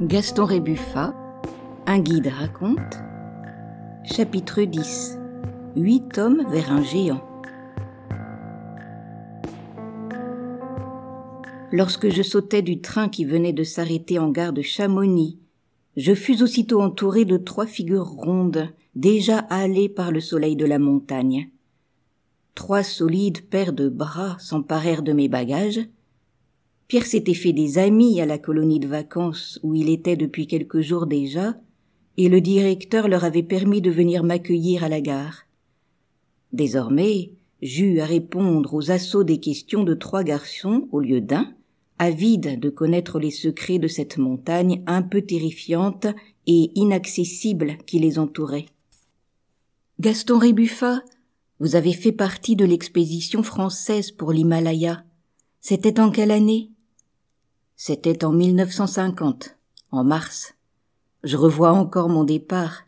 Gaston Rébuffa, Un guide raconte, chapitre 10 Huit hommes vers un géant. Lorsque je sautais du train qui venait de s'arrêter en gare de Chamonix, je fus aussitôt entouré de trois figures rondes, déjà hâlées par le soleil de la montagne. Trois solides paires de bras s'emparèrent de mes bagages, Pierre s'était fait des amis à la colonie de vacances où il était depuis quelques jours déjà, et le directeur leur avait permis de venir m'accueillir à la gare. Désormais, j'eus à répondre aux assauts des questions de trois garçons au lieu d'un, avides de connaître les secrets de cette montagne un peu terrifiante et inaccessible qui les entourait. Gaston Rébuffa, vous avez fait partie de l'expédition française pour l'Himalaya. C'était en quelle année? C'était en 1950, en mars. Je revois encore mon départ.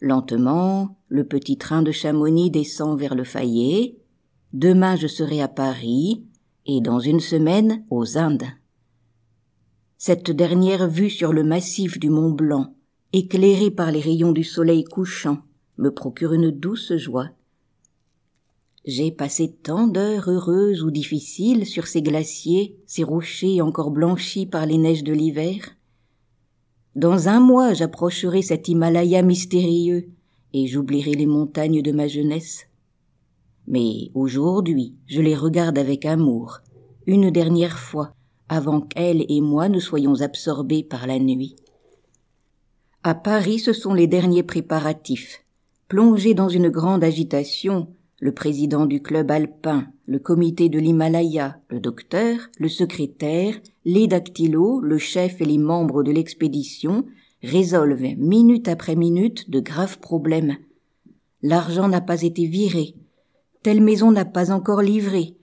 Lentement, le petit train de Chamonix descend vers le Fayet. Demain, je serai à Paris et dans une semaine aux Indes. Cette dernière vue sur le massif du Mont Blanc, éclairée par les rayons du soleil couchant, me procure une douce joie. J'ai passé tant d'heures heureuses ou difficiles sur ces glaciers, ces rochers encore blanchis par les neiges de l'hiver. Dans un mois, j'approcherai cet Himalaya mystérieux et j'oublierai les montagnes de ma jeunesse. Mais aujourd'hui, je les regarde avec amour, une dernière fois, avant qu'elle et moi ne soyons absorbés par la nuit. À Paris, ce sont les derniers préparatifs. Plongés dans une grande agitation, le président du club alpin, le comité de l'Himalaya, le docteur, le secrétaire, les dactylos, le chef et les membres de l'expédition résolvent minute après minute de graves problèmes. L'argent n'a pas été viré, telle maison n'a pas encore livré,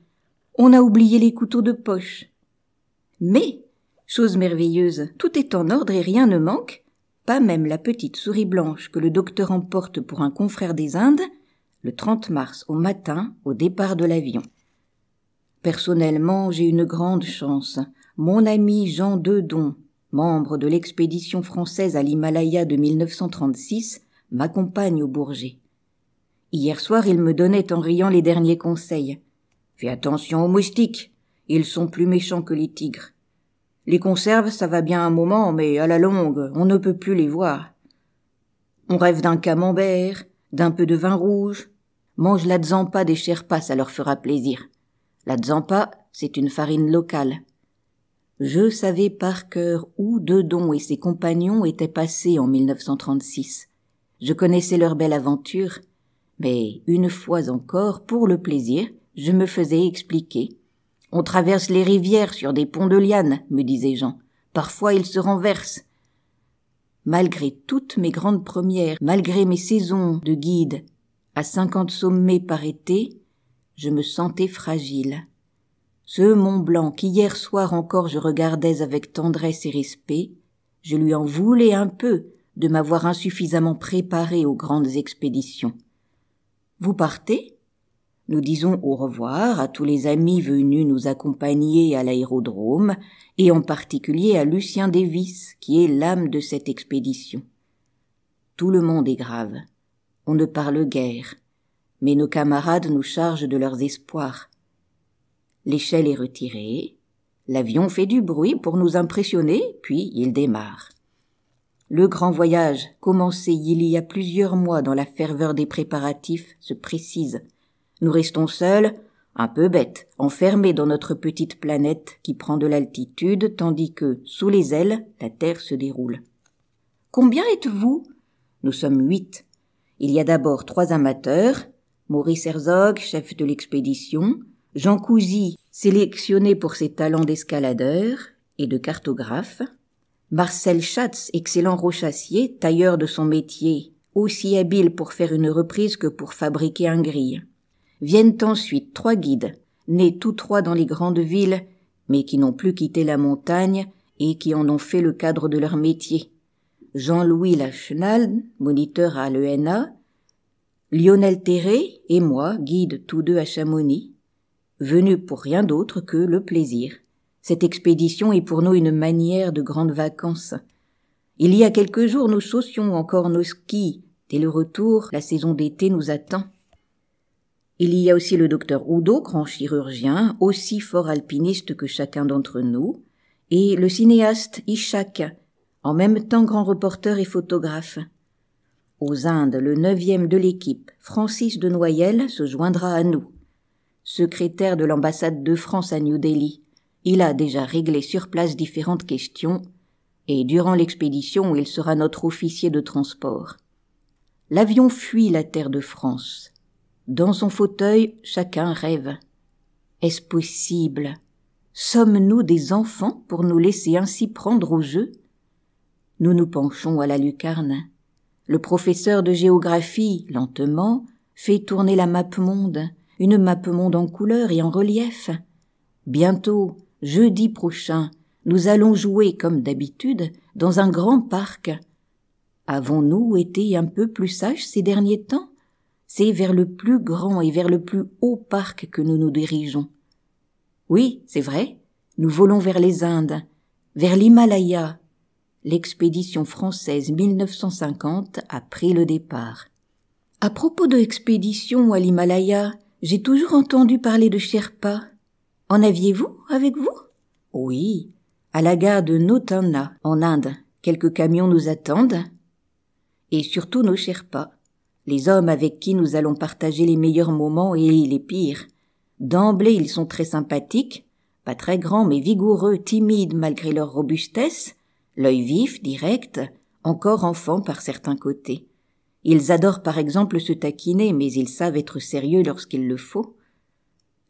on a oublié les couteaux de poche. Mais, chose merveilleuse, tout est en ordre et rien ne manque, pas même la petite souris blanche que le docteur emporte pour un confrère des Indes, le 30 mars au matin au départ de l'avion. Personnellement, j'ai une grande chance. Mon ami Jean Dedon, membre de l'expédition française à l'Himalaya de 1936, m'accompagne au Bourget. Hier soir, il me donnait en riant les derniers conseils. Fais attention aux moustiques. Ils sont plus méchants que les tigres. Les conserves, ça va bien un moment, mais à la longue, on ne peut plus les voir. On rêve d'un camembert, d'un peu de vin rouge, Mange la zampa des Sherpas, ça leur fera plaisir. La zampa, c'est une farine locale. Je savais par cœur où Dedon et ses compagnons étaient passés en 1936. Je connaissais leur belle aventure, mais une fois encore, pour le plaisir, je me faisais expliquer. On traverse les rivières sur des ponts de lianes, me disait Jean. Parfois ils se renversent. Malgré toutes mes grandes premières, malgré mes saisons de guide, à cinquante sommets par été, je me sentais fragile. Ce Mont Blanc qu'hier soir encore je regardais avec tendresse et respect, je lui en voulais un peu de m'avoir insuffisamment préparé aux grandes expéditions. Vous partez? Nous disons au revoir à tous les amis venus nous accompagner à l'aérodrome, et en particulier à Lucien Davis, qui est l'âme de cette expédition. Tout le monde est grave on ne parle guère, mais nos camarades nous chargent de leurs espoirs. L'échelle est retirée, l'avion fait du bruit pour nous impressionner, puis il démarre. Le grand voyage, commencé il y a plusieurs mois dans la ferveur des préparatifs, se précise. Nous restons seuls, un peu bêtes, enfermés dans notre petite planète qui prend de l'altitude, tandis que, sous les ailes, la Terre se déroule. Combien êtes-vous Nous sommes huit. Il y a d'abord trois amateurs, Maurice Herzog, chef de l'expédition, Jean Cousy, sélectionné pour ses talents d'escaladeur et de cartographe, Marcel Schatz, excellent rochassier, tailleur de son métier, aussi habile pour faire une reprise que pour fabriquer un grille. Viennent ensuite trois guides, nés tous trois dans les grandes villes, mais qui n'ont plus quitté la montagne et qui en ont fait le cadre de leur métier. Jean-Louis Lachenal, moniteur à l'ENA, Lionel Terré et moi, guides tous deux à Chamonix, venus pour rien d'autre que le plaisir. Cette expédition est pour nous une manière de grandes vacances. Il y a quelques jours, nous chaussions encore nos skis. Dès le retour, la saison d'été nous attend. Il y a aussi le docteur Oudo, grand chirurgien, aussi fort alpiniste que chacun d'entre nous, et le cinéaste Ishak, en même temps grand reporter et photographe. Aux Indes, le neuvième de l'équipe, Francis de Noyel, se joindra à nous. Secrétaire de l'ambassade de France à New Delhi, il a déjà réglé sur place différentes questions, et durant l'expédition, il sera notre officier de transport. L'avion fuit la terre de France. Dans son fauteuil, chacun rêve. Est-ce possible Sommes-nous des enfants pour nous laisser ainsi prendre au jeu nous nous penchons à la lucarne. Le professeur de géographie, lentement, fait tourner la map monde, une map monde en couleur et en relief. Bientôt, jeudi prochain, nous allons jouer comme d'habitude dans un grand parc. Avons-nous été un peu plus sages ces derniers temps C'est vers le plus grand et vers le plus haut parc que nous nous dirigeons. Oui, c'est vrai, nous volons vers les Indes, vers l'Himalaya, l'expédition française 1950 a pris le départ. À propos de l'expédition à l'Himalaya, j'ai toujours entendu parler de Sherpa. En aviez-vous avec vous Oui, à la gare de Notana, en Inde. Quelques camions nous attendent. Et surtout nos Sherpas, les hommes avec qui nous allons partager les meilleurs moments et les pires. D'emblée, ils sont très sympathiques, pas très grands mais vigoureux, timides malgré leur robustesse, l'œil vif, direct, encore enfant par certains côtés. Ils adorent par exemple se taquiner, mais ils savent être sérieux lorsqu'il le faut.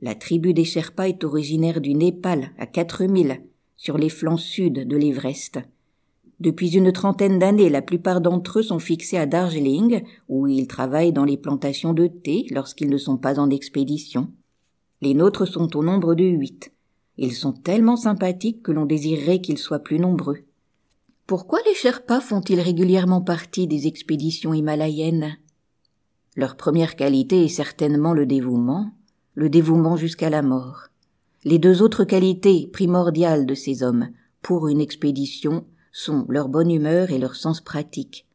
La tribu des Sherpas est originaire du Népal, à 4000, sur les flancs sud de l'Everest. Depuis une trentaine d'années, la plupart d'entre eux sont fixés à Darjeeling, où ils travaillent dans les plantations de thé lorsqu'ils ne sont pas en expédition. Les nôtres sont au nombre de huit. Ils sont tellement sympathiques que l'on désirerait qu'ils soient plus nombreux. Pourquoi les Sherpas font-ils régulièrement partie des expéditions himalayennes Leur première qualité est certainement le dévouement, le dévouement jusqu'à la mort. Les deux autres qualités primordiales de ces hommes pour une expédition sont leur bonne humeur et leur sens pratique.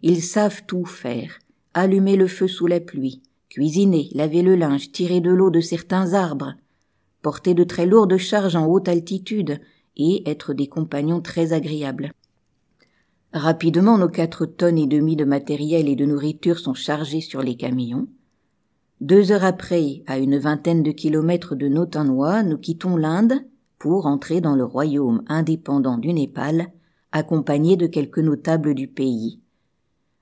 Ils savent tout faire, allumer le feu sous la pluie, cuisiner, laver le linge, tirer de l'eau de certains arbres, porter de très lourdes charges en haute altitude et être des compagnons très agréables. Rapidement, nos quatre tonnes et demie de matériel et de nourriture sont chargées sur les camions. Deux heures après, à une vingtaine de kilomètres de Notanwa, nous quittons l'Inde pour entrer dans le royaume indépendant du Népal, accompagné de quelques notables du pays.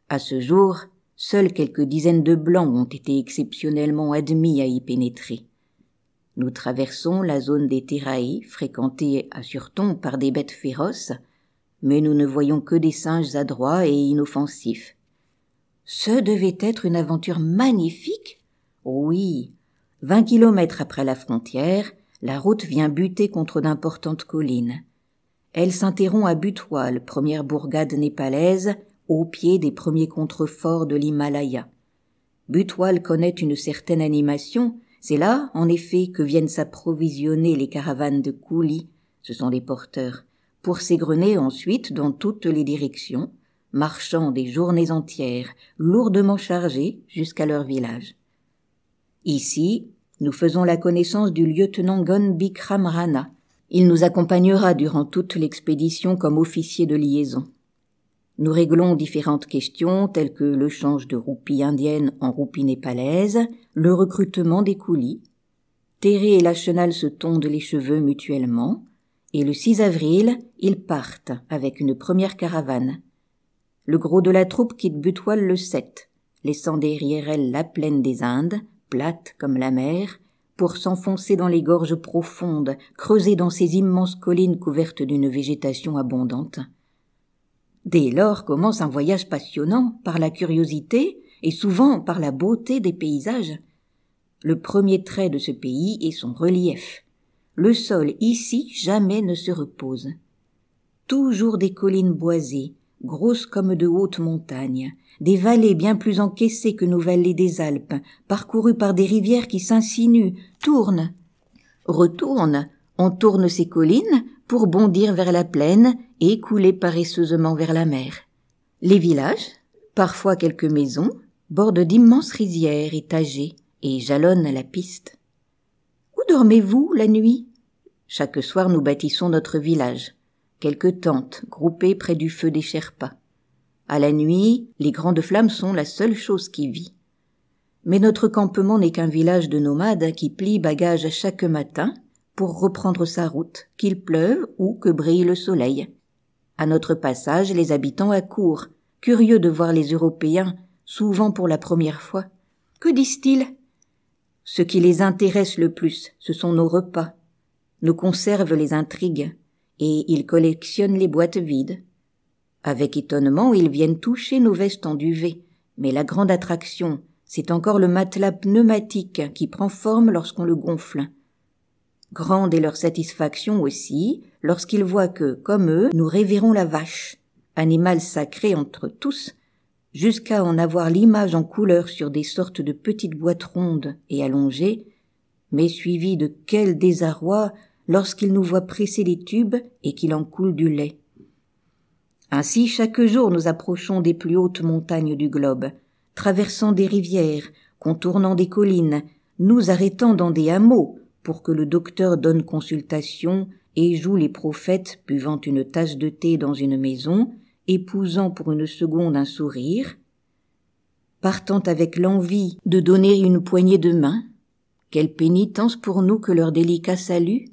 À ce jour, seules quelques dizaines de blancs ont été exceptionnellement admis à y pénétrer. Nous traversons la zone des Teraï, fréquentée à Surton par des bêtes féroces, mais nous ne voyons que des singes adroits et inoffensifs. Ce devait être une aventure magnifique. Oui. Vingt kilomètres après la frontière, la route vient buter contre d'importantes collines. Elle s'interrompt à Butwal, première bourgade népalaise, au pied des premiers contreforts de l'Himalaya. Butwal connaît une certaine animation, c'est là, en effet, que viennent s'approvisionner les caravanes de coulis, ce sont des porteurs pour s'égrener ensuite dans toutes les directions, marchant des journées entières, lourdement chargées, jusqu'à leur village. Ici, nous faisons la connaissance du lieutenant Gon Bikram Rana. Il nous accompagnera durant toute l'expédition comme officier de liaison. Nous réglons différentes questions telles que le change de roupies indienne en roupies népalaise, le recrutement des coulis. Terré et Lachenal se tondent les cheveux mutuellement, et le 6 avril, ils partent avec une première caravane. Le gros de la troupe quitte Butoil le 7, laissant derrière elle la plaine des Indes, plate comme la mer, pour s'enfoncer dans les gorges profondes, creusées dans ces immenses collines couvertes d'une végétation abondante. Dès lors commence un voyage passionnant par la curiosité et souvent par la beauté des paysages. Le premier trait de ce pays est son relief. Le sol ici jamais ne se repose. Toujours des collines boisées, grosses comme de hautes montagnes, des vallées bien plus encaissées que nos vallées des Alpes, parcourues par des rivières qui s'insinuent, tournent, retournent, on ces collines pour bondir vers la plaine et couler paresseusement vers la mer. Les villages, parfois quelques maisons, bordent d'immenses rizières étagées et jalonnent la piste dormez-vous la nuit Chaque soir, nous bâtissons notre village. Quelques tentes, groupées près du feu des Sherpas. À la nuit, les grandes flammes sont la seule chose qui vit. Mais notre campement n'est qu'un village de nomades qui plie bagages chaque matin pour reprendre sa route, qu'il pleuve ou que brille le soleil. À notre passage, les habitants accourent, curieux de voir les Européens, souvent pour la première fois. Que disent-ils ce qui les intéresse le plus, ce sont nos repas, Nous conservent les intrigues, et ils collectionnent les boîtes vides. Avec étonnement, ils viennent toucher nos vestes en duvet, mais la grande attraction, c'est encore le matelas pneumatique qui prend forme lorsqu'on le gonfle. Grande est leur satisfaction aussi lorsqu'ils voient que, comme eux, nous révérons la vache, animal sacré entre tous, jusqu'à en avoir l'image en couleur sur des sortes de petites boîtes rondes et allongées, mais suivies de quel désarroi lorsqu'il nous voit presser les tubes et qu'il en coule du lait. Ainsi, chaque jour, nous approchons des plus hautes montagnes du globe, traversant des rivières, contournant des collines, nous arrêtant dans des hameaux pour que le docteur donne consultation et joue les prophètes buvant une tasse de thé dans une maison, épousant pour une seconde un sourire, partant avec l'envie de donner une poignée de main, quelle pénitence pour nous que leur délicat salut,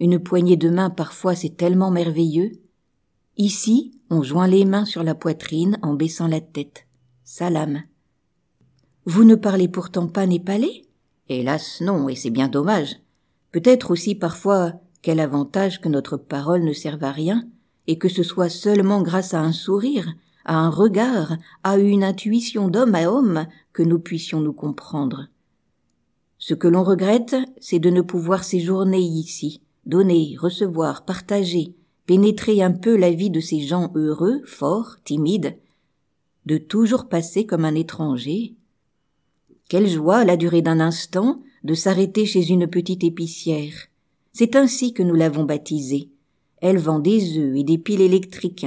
une poignée de main parfois c'est tellement merveilleux. Ici, on joint les mains sur la poitrine en baissant la tête. Salam. Vous ne parlez pourtant pas népalais? Hélas non, et c'est bien dommage. Peut-être aussi parfois quel avantage que notre parole ne serve à rien, et que ce soit seulement grâce à un sourire, à un regard, à une intuition d'homme à homme que nous puissions nous comprendre. Ce que l'on regrette, c'est de ne pouvoir séjourner ici, donner, recevoir, partager, pénétrer un peu la vie de ces gens heureux, forts, timides, de toujours passer comme un étranger. Quelle joie la durée d'un instant de s'arrêter chez une petite épicière. C'est ainsi que nous l'avons baptisée, elle vend des œufs et des piles électriques.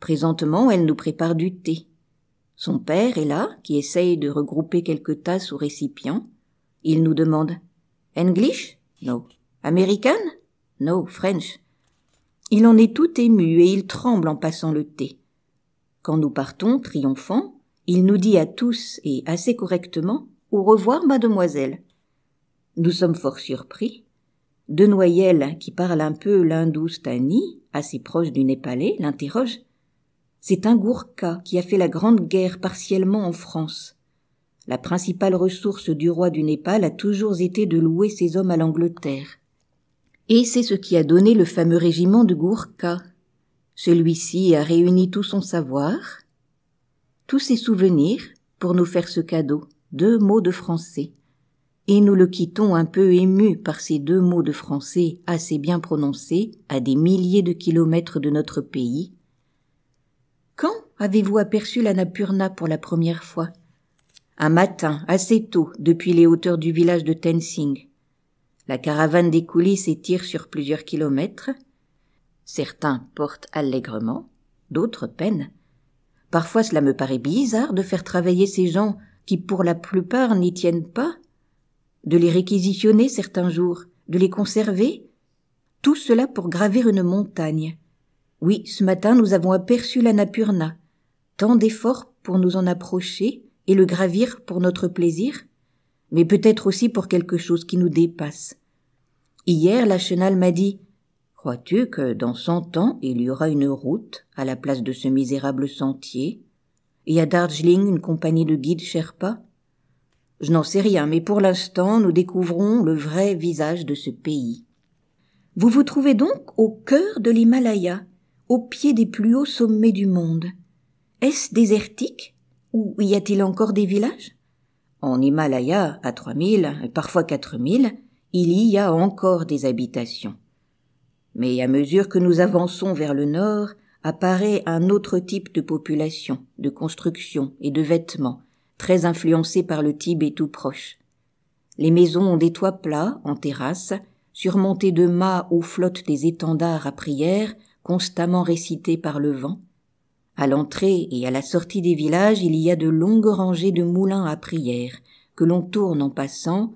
Présentement, elle nous prépare du thé. Son père est là, qui essaye de regrouper quelques tasses ou récipients. Il nous demande English? No. American? No, French. Il en est tout ému et il tremble en passant le thé. Quand nous partons, triomphants, il nous dit à tous et assez correctement Au revoir, mademoiselle. Nous sommes fort surpris. De Noyel, qui parle un peu l'hindoustani, assez proche du népalais, l'interroge. C'est un Gourka qui a fait la grande guerre partiellement en France. La principale ressource du roi du Népal a toujours été de louer ses hommes à l'Angleterre. Et c'est ce qui a donné le fameux régiment de Gourka. Celui-ci a réuni tout son savoir, tous ses souvenirs, pour nous faire ce cadeau, deux mots de français et nous le quittons un peu ému par ces deux mots de français assez bien prononcés à des milliers de kilomètres de notre pays. Quand avez-vous aperçu la Napurna pour la première fois Un matin, assez tôt, depuis les hauteurs du village de Tensing. La caravane des coulisses s'étire sur plusieurs kilomètres. Certains portent allègrement, d'autres peinent. Parfois cela me paraît bizarre de faire travailler ces gens qui pour la plupart n'y tiennent pas, de les réquisitionner certains jours, de les conserver Tout cela pour graver une montagne. Oui, ce matin nous avons aperçu Napurna, Tant d'efforts pour nous en approcher et le gravir pour notre plaisir, mais peut-être aussi pour quelque chose qui nous dépasse. Hier, la chenal m'a dit Crois-tu que dans cent ans il y aura une route à la place de ce misérable sentier Et à Darjeeling, une compagnie de guides Sherpa je n'en sais rien, mais pour l'instant, nous découvrons le vrai visage de ce pays. Vous vous trouvez donc au cœur de l'Himalaya, au pied des plus hauts sommets du monde. Est-ce désertique Ou y a-t-il encore des villages En Himalaya, à 3000 et parfois 4000, il y a encore des habitations. Mais à mesure que nous avançons vers le nord, apparaît un autre type de population, de construction et de vêtements, très influencé par le Tibet tout proche. Les maisons ont des toits plats, en terrasse, surmontés de mâts où flottent des étendards à prière, constamment récités par le vent. À l'entrée et à la sortie des villages, il y a de longues rangées de moulins à prière, que l'on tourne en passant,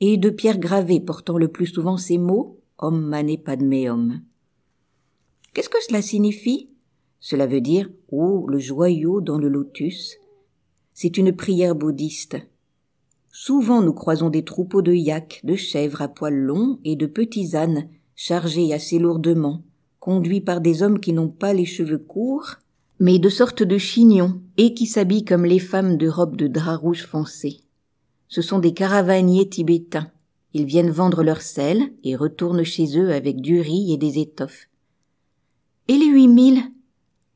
et de pierres gravées portant le plus souvent ces mots Om Mane Padme Qu'est-ce que cela signifie Cela veut dire oh, le joyau dans le lotus, c'est une prière bouddhiste. Souvent nous croisons des troupeaux de yaks, de chèvres à poils longs et de petits ânes, chargés assez lourdement, conduits par des hommes qui n'ont pas les cheveux courts, mais de sorte de chignons, et qui s'habillent comme les femmes de robes de drap rouge foncé. Ce sont des caravaniers tibétains. Ils viennent vendre leur sel et retournent chez eux avec du riz et des étoffes. Et les huit mille?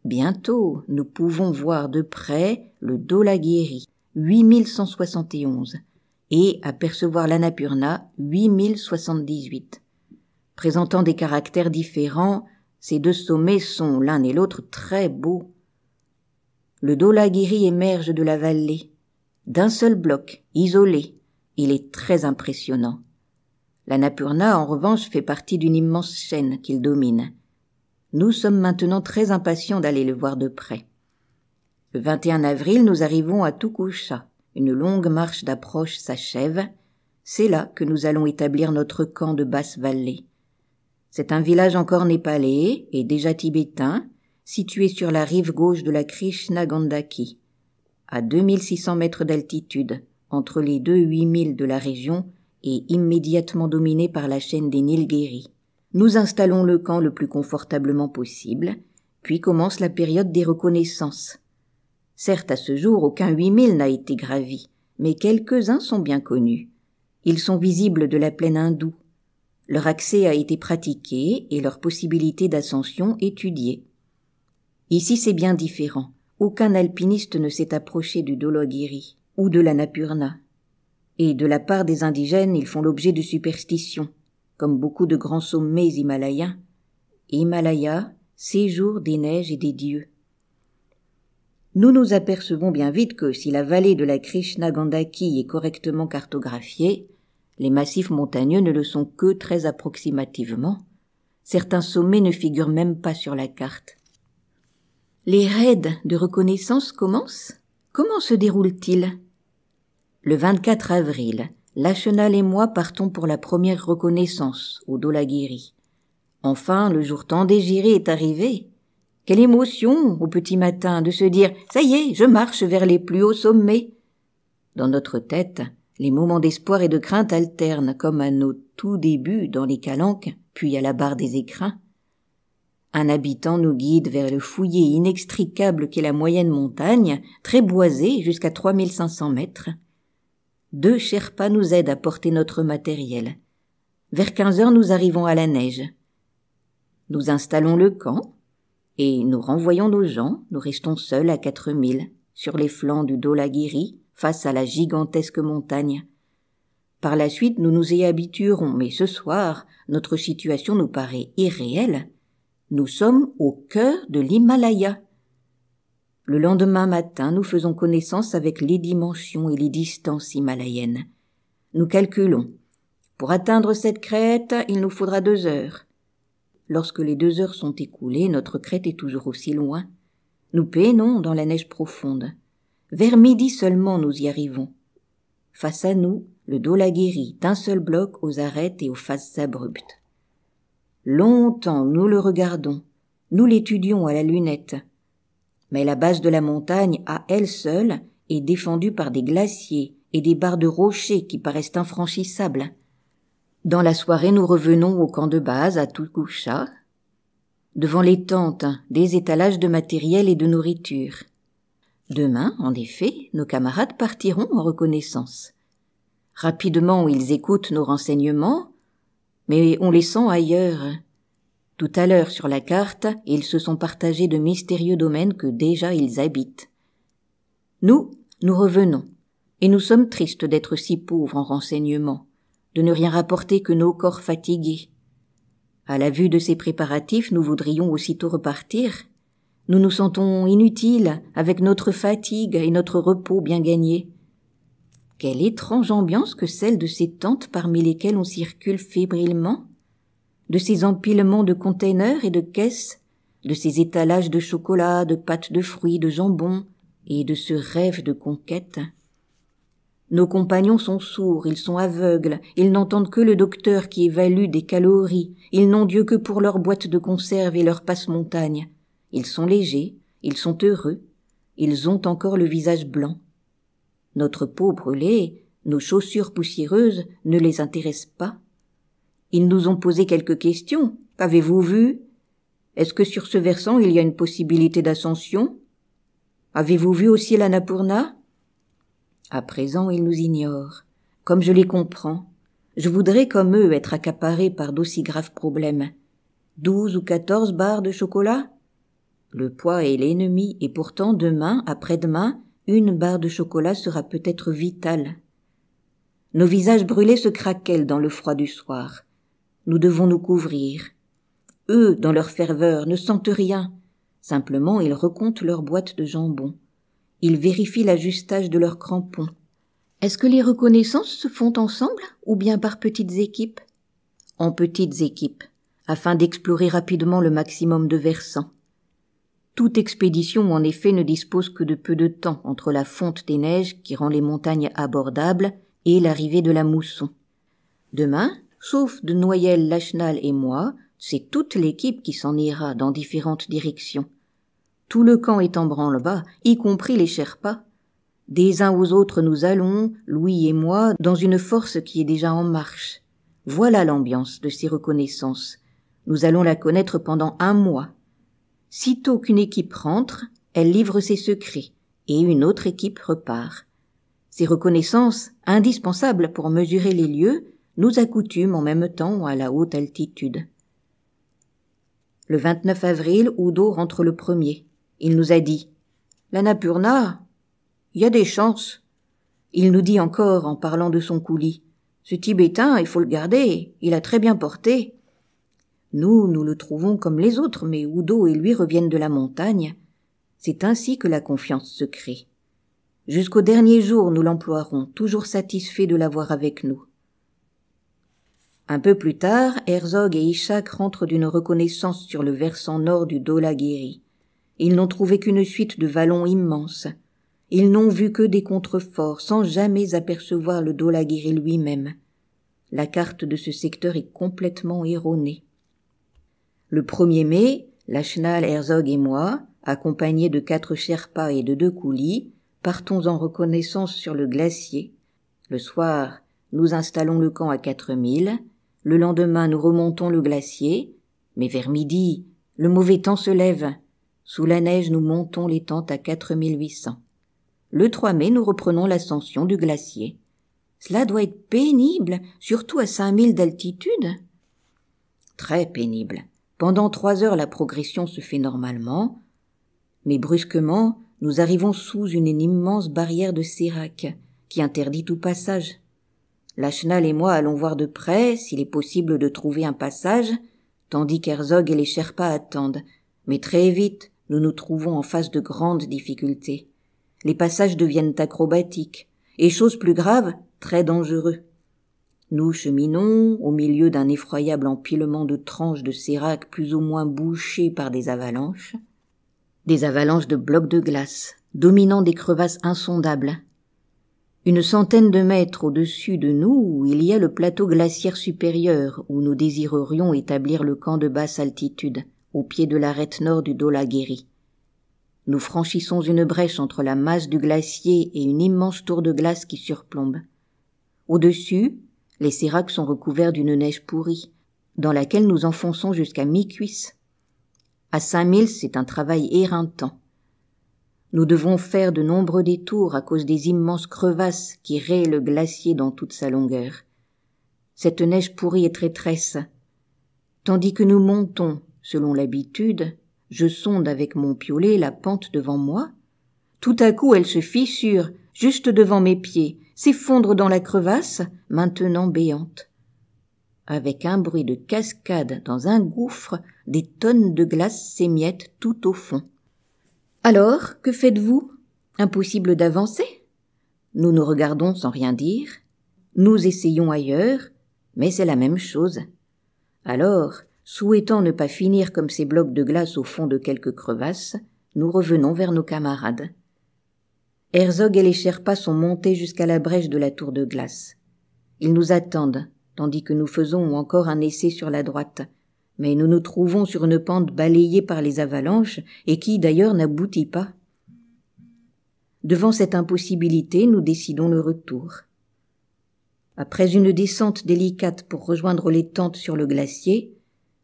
Bientôt, nous pouvons voir de près le Dolaguéri, 8171, et apercevoir l'Anapurna, 8078. Présentant des caractères différents, ces deux sommets sont l'un et l'autre très beaux. Le Dolagiri émerge de la vallée, d'un seul bloc, isolé. Il est très impressionnant. L'Anapurna, en revanche, fait partie d'une immense chaîne qu'il domine. Nous sommes maintenant très impatients d'aller le voir de près. Le 21 avril, nous arrivons à Tukusha. Une longue marche d'approche s'achève. C'est là que nous allons établir notre camp de basse vallée. C'est un village encore népalais et déjà tibétain, situé sur la rive gauche de la Krishna Gandaki, à 2600 mètres d'altitude, entre les deux 8000 de la région et immédiatement dominé par la chaîne des Nilgiri. Nous installons le camp le plus confortablement possible, puis commence la période des reconnaissances. Certes, à ce jour, aucun 8000 n'a été gravi, mais quelques-uns sont bien connus. Ils sont visibles de la plaine hindoue. Leur accès a été pratiqué et leur possibilité d'ascension étudiée. Ici, c'est bien différent. Aucun alpiniste ne s'est approché du Dologiri ou de la Napurna. Et de la part des indigènes, ils font l'objet de superstitions, comme beaucoup de grands sommets himalayens. Himalaya, séjour des neiges et des dieux nous nous apercevons bien vite que si la vallée de la Krishna Gandaki est correctement cartographiée, les massifs montagneux ne le sont que très approximativement. Certains sommets ne figurent même pas sur la carte. Les raids de reconnaissance commencent Comment se déroulent-ils Le 24 avril, Lachenal et moi partons pour la première reconnaissance au Dolagiri. Enfin, le jour tant désiré est arrivé. Quelle émotion au petit matin de se dire Ça y est, je marche vers les plus hauts sommets. Dans notre tête, les moments d'espoir et de crainte alternent comme à nos tout débuts dans les calanques, puis à la barre des écrins. Un habitant nous guide vers le fouillé inextricable qu'est la moyenne montagne, très boisée jusqu'à 3500 mètres. Deux Sherpas nous aident à porter notre matériel. Vers 15 heures, nous arrivons à la neige. Nous installons le camp, et nous renvoyons nos gens, nous restons seuls à quatre mille sur les flancs du Dolagiri, face à la gigantesque montagne. Par la suite, nous nous y habituerons, mais ce soir, notre situation nous paraît irréelle. Nous sommes au cœur de l'Himalaya. Le lendemain matin, nous faisons connaissance avec les dimensions et les distances himalayennes. Nous calculons. Pour atteindre cette crête, il nous faudra deux heures. Lorsque les deux heures sont écoulées, notre crête est toujours aussi loin. Nous peinons dans la neige profonde. Vers midi seulement nous y arrivons. Face à nous, le dos la guérit d'un seul bloc aux arêtes et aux faces abruptes. Longtemps nous le regardons, nous l'étudions à la lunette. Mais la base de la montagne, à elle seule, est défendue par des glaciers et des barres de rochers qui paraissent infranchissables. Dans la soirée, nous revenons au camp de base à Tukusha, devant les tentes, des étalages de matériel et de nourriture. Demain, en effet, nos camarades partiront en reconnaissance. Rapidement, ils écoutent nos renseignements, mais on les sent ailleurs. Tout à l'heure, sur la carte, ils se sont partagés de mystérieux domaines que déjà ils habitent. Nous, nous revenons, et nous sommes tristes d'être si pauvres en renseignements de ne rien rapporter que nos corps fatigués. À la vue de ces préparatifs, nous voudrions aussitôt repartir. Nous nous sentons inutiles avec notre fatigue et notre repos bien gagnés. Quelle étrange ambiance que celle de ces tentes parmi lesquelles on circule fébrilement, de ces empilements de containers et de caisses, de ces étalages de chocolat, de pâtes de fruits, de jambon, et de ce rêve de conquête. Nos compagnons sont sourds, ils sont aveugles, ils n'entendent que le docteur qui évalue des calories, ils n'ont Dieu que pour leurs boîtes de conserve et leur passe-montagne. Ils sont légers, ils sont heureux, ils ont encore le visage blanc. Notre peau brûlée, nos chaussures poussiéreuses ne les intéressent pas. Ils nous ont posé quelques questions. Avez-vous vu Est-ce que sur ce versant il y a une possibilité d'ascension Avez-vous vu aussi l'Annapurna à présent, ils nous ignorent. Comme je les comprends, je voudrais comme eux être accaparé par d'aussi graves problèmes. Douze ou quatorze barres de chocolat Le poids est l'ennemi et pourtant demain, après-demain, une barre de chocolat sera peut-être vitale. Nos visages brûlés se craquellent dans le froid du soir. Nous devons nous couvrir. Eux, dans leur ferveur, ne sentent rien. Simplement, ils recontent leur boîte de jambon. Il vérifient l'ajustage de leurs crampons. Est-ce que les reconnaissances se font ensemble ou bien par petites équipes En petites équipes, afin d'explorer rapidement le maximum de versants. Toute expédition, en effet, ne dispose que de peu de temps entre la fonte des neiges qui rend les montagnes abordables et l'arrivée de la mousson. Demain, sauf de Noël Lachenal et moi, c'est toute l'équipe qui s'en ira dans différentes directions. Tout le camp est en branle-bas, y compris les Sherpas. Des uns aux autres nous allons, Louis et moi, dans une force qui est déjà en marche. Voilà l'ambiance de ces reconnaissances. Nous allons la connaître pendant un mois. Sitôt qu'une équipe rentre, elle livre ses secrets, et une autre équipe repart. Ces reconnaissances, indispensables pour mesurer les lieux, nous accoutument en même temps à la haute altitude. Le 29 avril, Oudo rentre le premier. Il nous a dit La Napurna, il y a des chances. Il nous dit encore en parlant de son coulis Ce Tibétain, il faut le garder, il a très bien porté. Nous, nous le trouvons comme les autres, mais Oudo et lui reviennent de la montagne. C'est ainsi que la confiance se crée. Jusqu'au dernier jour, nous l'emploierons, toujours satisfaits de l'avoir avec nous. Un peu plus tard, Herzog et Ishak rentrent d'une reconnaissance sur le versant nord du Dolagiri. Ils n'ont trouvé qu'une suite de vallons immenses. Ils n'ont vu que des contreforts, sans jamais apercevoir le Dolaguiré lui-même. La carte de ce secteur est complètement erronée. Le 1er mai, la Herzog et moi, accompagnés de quatre Sherpas et de deux coulis, partons en reconnaissance sur le glacier. Le soir, nous installons le camp à quatre 4000. Le lendemain, nous remontons le glacier. Mais vers midi, le mauvais temps se lève. Sous la neige, nous montons les tentes à 4800. Le 3 mai, nous reprenons l'ascension du glacier. Cela doit être pénible, surtout à 5000 d'altitude. Très pénible. Pendant trois heures, la progression se fait normalement. Mais brusquement, nous arrivons sous une immense barrière de sérac qui interdit tout passage. Lachenal et moi allons voir de près s'il est possible de trouver un passage, tandis qu'Herzog et les Sherpas attendent. Mais très vite, nous nous trouvons en face de grandes difficultés. Les passages deviennent acrobatiques, et chose plus grave, très dangereux. Nous cheminons au milieu d'un effroyable empilement de tranches de sérac plus ou moins bouchées par des avalanches, des avalanches de blocs de glace, dominant des crevasses insondables. Une centaine de mètres au-dessus de nous, il y a le plateau glaciaire supérieur où nous désirerions établir le camp de basse altitude au pied de l'arête nord du Dolaghéry. Nous franchissons une brèche entre la masse du glacier et une immense tour de glace qui surplombe. Au-dessus, les séracs sont recouverts d'une neige pourrie, dans laquelle nous enfonçons jusqu'à mi-cuisse. À mille, c'est un travail éreintant. Nous devons faire de nombreux détours à cause des immenses crevasses qui raient le glacier dans toute sa longueur. Cette neige pourrie est traîtresse. Tandis que nous montons, selon l'habitude, je sonde avec mon piolet la pente devant moi. Tout à coup elle se fissure, juste devant mes pieds, s'effondre dans la crevasse, maintenant béante. Avec un bruit de cascade dans un gouffre, des tonnes de glace s'émiettent tout au fond. Alors, que faites-vous Impossible d'avancer Nous nous regardons sans rien dire. Nous essayons ailleurs, mais c'est la même chose. Alors, Souhaitant ne pas finir comme ces blocs de glace au fond de quelques crevasses, nous revenons vers nos camarades. Herzog et les Sherpas sont montés jusqu'à la brèche de la tour de glace. Ils nous attendent, tandis que nous faisons encore un essai sur la droite. Mais nous nous trouvons sur une pente balayée par les avalanches et qui d'ailleurs n'aboutit pas. Devant cette impossibilité, nous décidons le retour. Après une descente délicate pour rejoindre les tentes sur le glacier,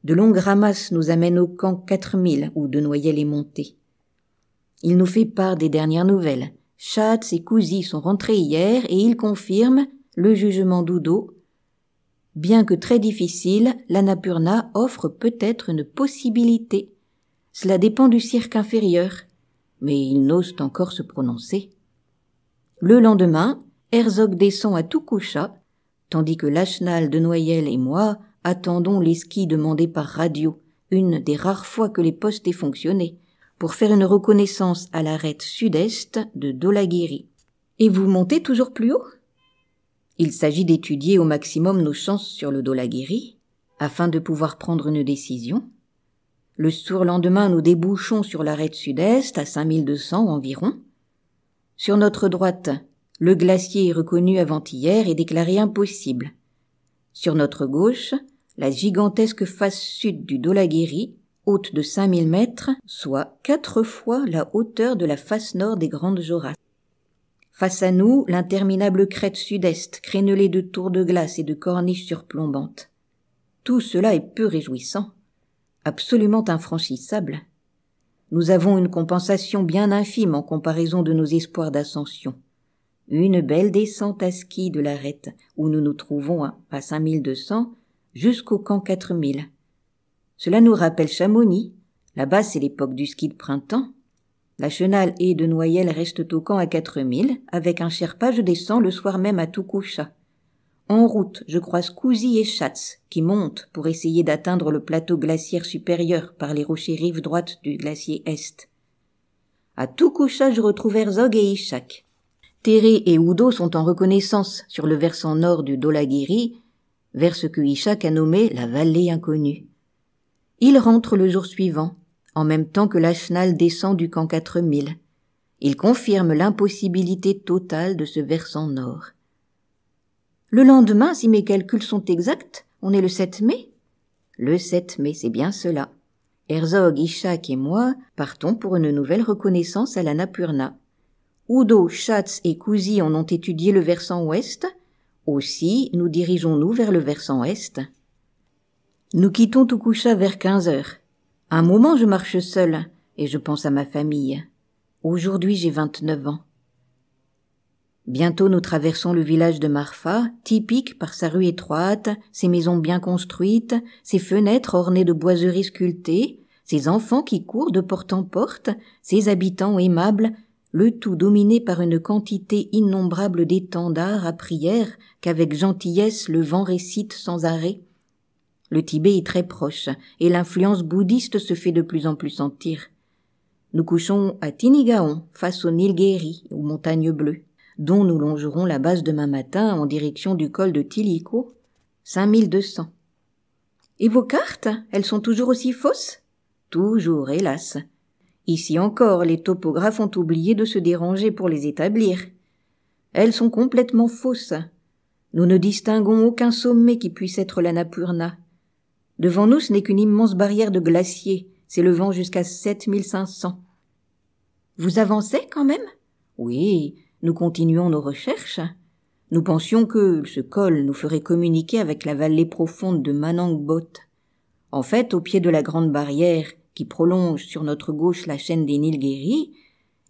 de longues ramasses nous amènent au camp 4000 où de Noyelles est monté. Il nous fait part des dernières nouvelles. Schatz et Cousy sont rentrés hier et ils confirment le jugement d'Oudo. Bien que très difficile, l'Annapurna offre peut-être une possibilité. Cela dépend du cirque inférieur. Mais ils n'osent encore se prononcer. Le lendemain, Herzog descend à Toukoucha, tandis que Lachenal de Noyel et moi Attendons les skis demandés par radio, une des rares fois que les postes aient fonctionné, pour faire une reconnaissance à l'arête sud-est de Dolaguiri. Et vous montez toujours plus haut Il s'agit d'étudier au maximum nos chances sur le Dolaguiri, afin de pouvoir prendre une décision. Le surlendemain, nous débouchons sur l'arête sud-est à 5200 environ. Sur notre droite, le glacier est reconnu avant-hier et déclaré impossible. Sur notre gauche, la gigantesque face sud du Dolagiri, haute de cinq mille mètres, soit quatre fois la hauteur de la face nord des Grandes Jorasses. Face à nous, l'interminable crête sud-est, crénelée de tours de glace et de corniches surplombantes. Tout cela est peu réjouissant, absolument infranchissable. Nous avons une compensation bien infime en comparaison de nos espoirs d'ascension. Une belle descente à ski de l'arête, où nous nous trouvons à 5200, jusqu'au camp 4000. Cela nous rappelle Chamonix. Là-bas, c'est l'époque du ski de printemps. La Chenal et de Noyelles restent au camp à 4000. Avec un Sherpa, je descends le soir même à Toukoucha. En route, je croise Cousy et Schatz, qui montent pour essayer d'atteindre le plateau glaciaire supérieur par les rochers rives droites du glacier Est. À Toukoucha, je retrouve Herzog et Ishak. Théré et Oudo sont en reconnaissance sur le versant nord du Dolagiri vers ce que Ishak a nommé la vallée inconnue. Il rentre le jour suivant, en même temps que l'Achnal descend du camp 4000. Il confirme l'impossibilité totale de ce versant nord. Le lendemain, si mes calculs sont exacts, on est le 7 mai Le 7 mai, c'est bien cela. Herzog, Ishak et moi partons pour une nouvelle reconnaissance à la Napurna. Udo, Schatz et Cousy en ont étudié le versant ouest, aussi nous dirigeons-nous vers le versant est. Nous quittons Toukoucha vers quinze heures. Un moment je marche seul et je pense à ma famille. Aujourd'hui j'ai vingt-neuf ans. Bientôt nous traversons le village de Marfa, typique par sa rue étroite, ses maisons bien construites, ses fenêtres ornées de boiseries sculptées, ses enfants qui courent de porte en porte, ses habitants aimables, le tout dominé par une quantité innombrable d'étendards à prière qu'avec gentillesse le vent récite sans arrêt. Le Tibet est très proche, et l'influence bouddhiste se fait de plus en plus sentir. Nous couchons à Tinigaon, face au Nilgiri, aux montagnes bleues, dont nous longerons la base demain matin en direction du col de Tiliko, 5200. Et vos cartes, elles sont toujours aussi fausses? Toujours, hélas. Ici encore, les topographes ont oublié de se déranger pour les établir. Elles sont complètement fausses. Nous ne distinguons aucun sommet qui puisse être la Napurna. Devant nous, ce n'est qu'une immense barrière de glaciers, s'élevant jusqu'à 7500. Vous avancez quand même Oui, nous continuons nos recherches. Nous pensions que ce col nous ferait communiquer avec la vallée profonde de Manangbot. En fait, au pied de la grande barrière, qui prolonge sur notre gauche la chaîne des Nilgiri,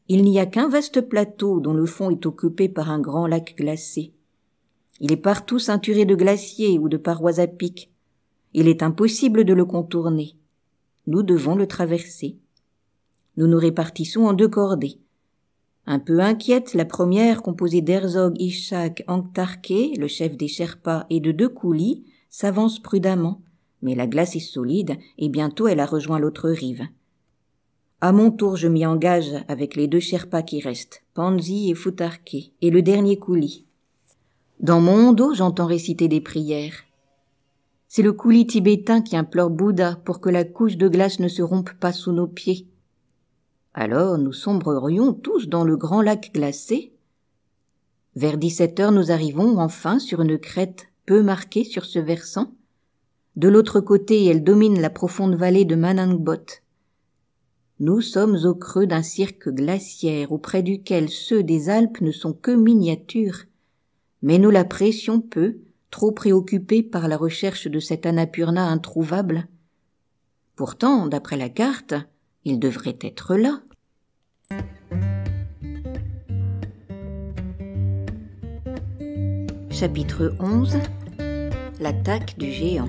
il n'y a qu'un vaste plateau dont le fond est occupé par un grand lac glacé. Il est partout ceinturé de glaciers ou de parois à pic. Il est impossible de le contourner. Nous devons le traverser. Nous nous répartissons en deux cordées. Un peu inquiète, la première, composée d'Herzog Ishak Anktarke, le chef des Sherpas, et de deux coulis, s'avance prudemment, mais la glace est solide et bientôt elle a rejoint l'autre rive. À mon tour, je m'y engage avec les deux Sherpas qui restent, Panzi et Futarke, et le dernier coulis. Dans mon dos, j'entends réciter des prières. C'est le coulis tibétain qui implore Bouddha pour que la couche de glace ne se rompe pas sous nos pieds. Alors nous sombrerions tous dans le grand lac glacé. Vers dix-sept heures, nous arrivons enfin sur une crête peu marquée sur ce versant, de l'autre côté, elle domine la profonde vallée de Manangbot. Nous sommes au creux d'un cirque glaciaire auprès duquel ceux des Alpes ne sont que miniatures. Mais nous la pressions peu, trop préoccupés par la recherche de cet Annapurna introuvable. Pourtant, d'après la carte, il devrait être là. Chapitre 11 L'attaque du géant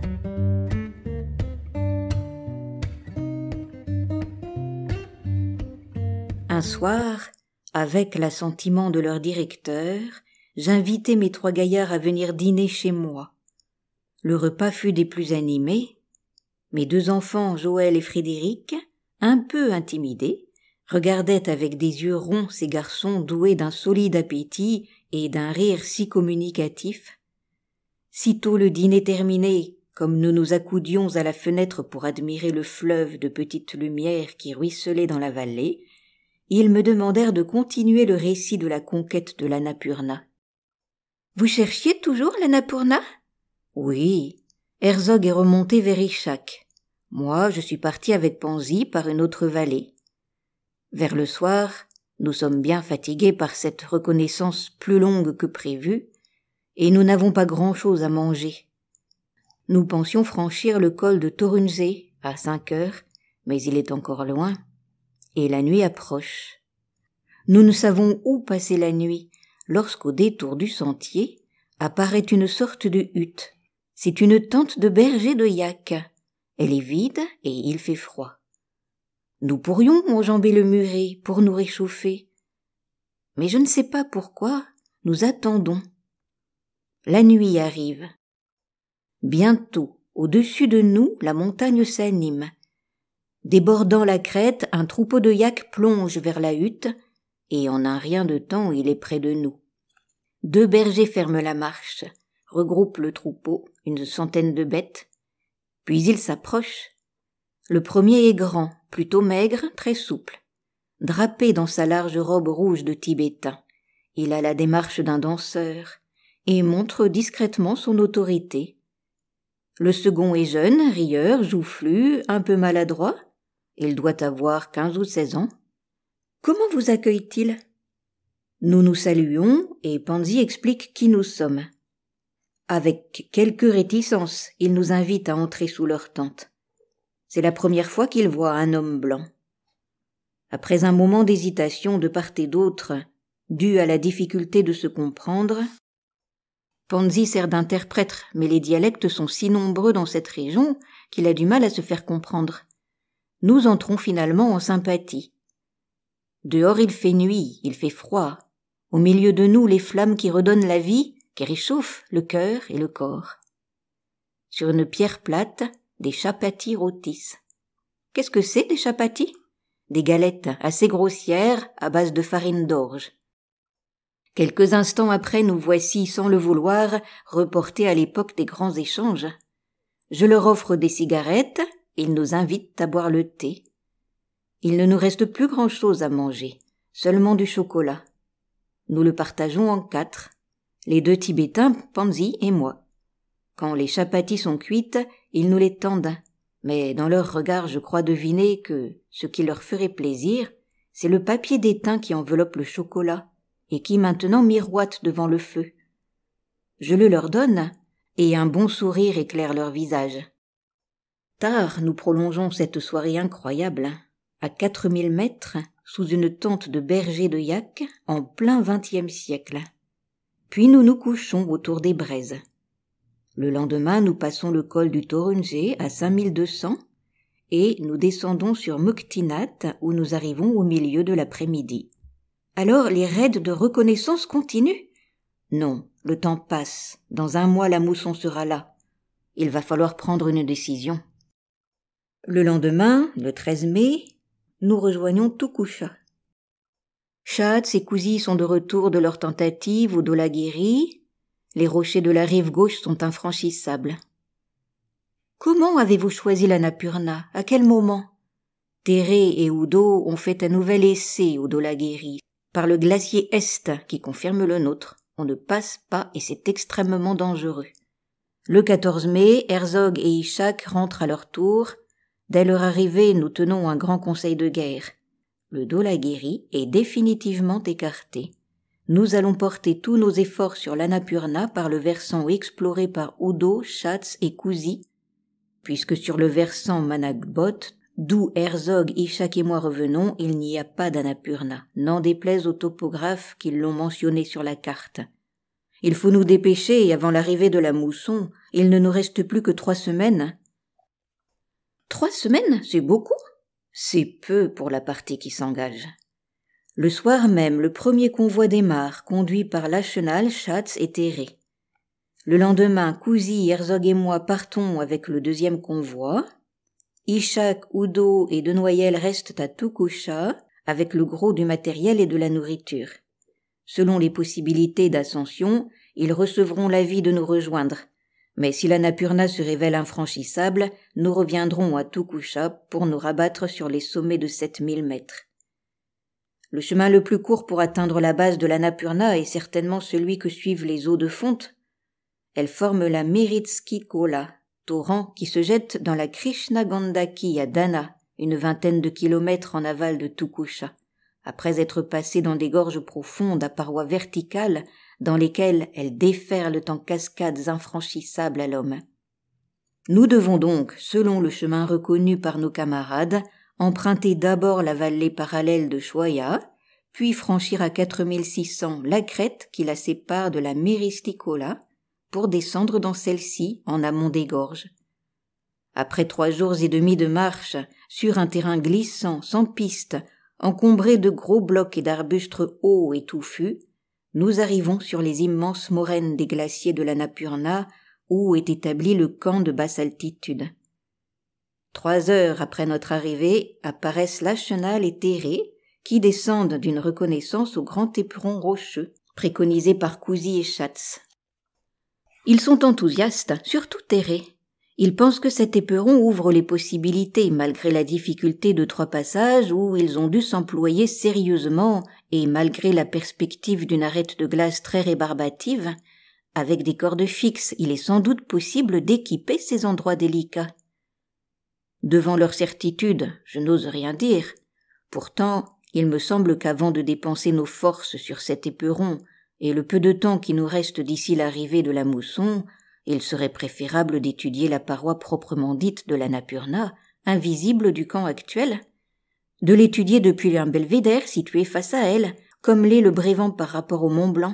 Un soir, avec l'assentiment de leur directeur, j'invitai mes trois gaillards à venir dîner chez moi. Le repas fut des plus animés. Mes deux enfants, Joël et Frédéric, un peu intimidés, regardaient avec des yeux ronds ces garçons doués d'un solide appétit et d'un rire si communicatif. Sitôt le dîner terminé, comme nous nous accoudions à la fenêtre pour admirer le fleuve de petites lumières qui ruisselait dans la vallée, ils me demandèrent de continuer le récit de la conquête de l'Annapurna. Vous cherchiez toujours l'Annapurna? Oui. Herzog est remonté vers Ishak. Moi, je suis parti avec Panzi par une autre vallée. Vers le soir, nous sommes bien fatigués par cette reconnaissance plus longue que prévue, et nous n'avons pas grand-chose à manger. Nous pensions franchir le col de Torunze à cinq heures, mais il est encore loin et la nuit approche. Nous ne savons où passer la nuit, lorsqu'au détour du sentier apparaît une sorte de hutte. C'est une tente de berger de yak. Elle est vide et il fait froid. Nous pourrions enjamber le muret pour nous réchauffer. Mais je ne sais pas pourquoi nous attendons. La nuit arrive. Bientôt, au-dessus de nous, la montagne s'anime Débordant la crête, un troupeau de yaks plonge vers la hutte, et en un rien de temps il est près de nous. Deux bergers ferment la marche, regroupent le troupeau, une centaine de bêtes, puis ils s'approchent. Le premier est grand, plutôt maigre, très souple, drapé dans sa large robe rouge de tibétain. Il a la démarche d'un danseur, et montre discrètement son autorité. Le second est jeune, rieur, joufflu, un peu maladroit, il doit avoir quinze ou seize ans. Comment vous accueille-t-il Nous nous saluons et Panzi explique qui nous sommes. Avec quelque réticence, il nous invite à entrer sous leur tente. C'est la première fois qu'il voit un homme blanc. Après un moment d'hésitation de part et d'autre, dû à la difficulté de se comprendre, Panzi sert d'interprète, mais les dialectes sont si nombreux dans cette région qu'il a du mal à se faire comprendre nous entrons finalement en sympathie. Dehors il fait nuit, il fait froid. Au milieu de nous les flammes qui redonnent la vie, qui réchauffent le cœur et le corps. Sur une pierre plate, des chapatis rôtissent. Qu'est-ce que c'est des chapatis Des galettes assez grossières à base de farine d'orge. Quelques instants après, nous voici, sans le vouloir, reportés à l'époque des grands échanges. Je leur offre des cigarettes, « Ils nous invitent à boire le thé. Il ne nous reste plus grand chose à manger, seulement du chocolat. Nous le partageons en quatre, les deux Tibétains, Panzi et moi. Quand les chapatis sont cuites, ils nous les tendent, mais dans leur regard je crois deviner que ce qui leur ferait plaisir, c'est le papier d'étain qui enveloppe le chocolat, et qui maintenant miroite devant le feu. Je le leur donne, et un bon sourire éclaire leur visage. Tard, nous prolongeons cette soirée incroyable. À 4000 mètres, sous une tente de berger de yak, en plein vingtième siècle. Puis nous nous couchons autour des braises. Le lendemain, nous passons le col du Torunge à 5200 et nous descendons sur Muktinat où nous arrivons au milieu de l'après-midi. Alors les raids de reconnaissance continuent Non, le temps passe. Dans un mois, la mousson sera là. Il va falloir prendre une décision. Le lendemain, le 13 mai, nous rejoignons Toukoucha. Chad, ses cousins sont de retour de leur tentative au de Les rochers de la rive gauche sont infranchissables. Comment avez-vous choisi la Napurna À quel moment Téré et Udo ont fait un nouvel essai au Dolagiri, par le glacier Est qui confirme le nôtre. On ne passe pas et c'est extrêmement dangereux. Le 14 mai, Herzog et Ishak rentrent à leur tour Dès leur arrivée, nous tenons un grand conseil de guerre. Le Dolagiri est définitivement écarté. Nous allons porter tous nos efforts sur l'Anapurna par le versant exploré par Udo, Schatz et Cousy, puisque sur le versant Managbot, d'où Herzog, Ishak et moi revenons, il n'y a pas d'Anapurna, n'en déplaise aux topographes qui l'ont mentionné sur la carte. Il faut nous dépêcher avant l'arrivée de la mousson, il ne nous reste plus que trois semaines, Trois semaines, c'est beaucoup. C'est peu pour la partie qui s'engage. Le soir même, le premier convoi démarre, conduit par Lachenal, Schatz et Théré. Le lendemain, Cousy, Herzog et moi partons avec le deuxième convoi. Ishak, Udo et Denoyel restent à Tukusha avec le gros du matériel et de la nourriture. Selon les possibilités d'ascension, ils recevront l'avis de nous rejoindre, mais si Napurna se révèle infranchissable, nous reviendrons à Tukusha pour nous rabattre sur les sommets de 7000 mètres. Le chemin le plus court pour atteindre la base de Napurna est certainement celui que suivent les eaux de fonte. Elles forment la Miritski Kola, torrent qui se jette dans la Krishnagandaki à Dana, une vingtaine de kilomètres en aval de Tukusha. Après être passé dans des gorges profondes à parois verticales, dans lesquelles elles déferlent en cascades infranchissables à l'homme. Nous devons donc, selon le chemin reconnu par nos camarades, emprunter d'abord la vallée parallèle de Choya, puis franchir à 4600 la crête qui la sépare de la Méristicola, pour descendre dans celle-ci en amont des gorges. Après trois jours et demi de marche, sur un terrain glissant, sans piste, encombré de gros blocs et d'arbustes hauts et touffus, nous arrivons sur les immenses moraines des glaciers de la Napurna, où est établi le camp de basse altitude. Trois heures après notre arrivée apparaissent Lachenal et terré, qui descendent d'une reconnaissance au grand éperon rocheux, préconisé par Cousy et Schatz. Ils sont enthousiastes, surtout terré. Ils pensent que cet éperon ouvre les possibilités malgré la difficulté de trois passages où ils ont dû s'employer sérieusement et malgré la perspective d'une arête de glace très rébarbative. Avec des cordes fixes, il est sans doute possible d'équiper ces endroits délicats. Devant leur certitude, je n'ose rien dire. Pourtant, il me semble qu'avant de dépenser nos forces sur cet éperon et le peu de temps qui nous reste d'ici l'arrivée de la mousson, il serait préférable d'étudier la paroi proprement dite de la Napurna, invisible du camp actuel, de l'étudier depuis un belvédère situé face à elle, comme l'est le Brévent par rapport au Mont Blanc.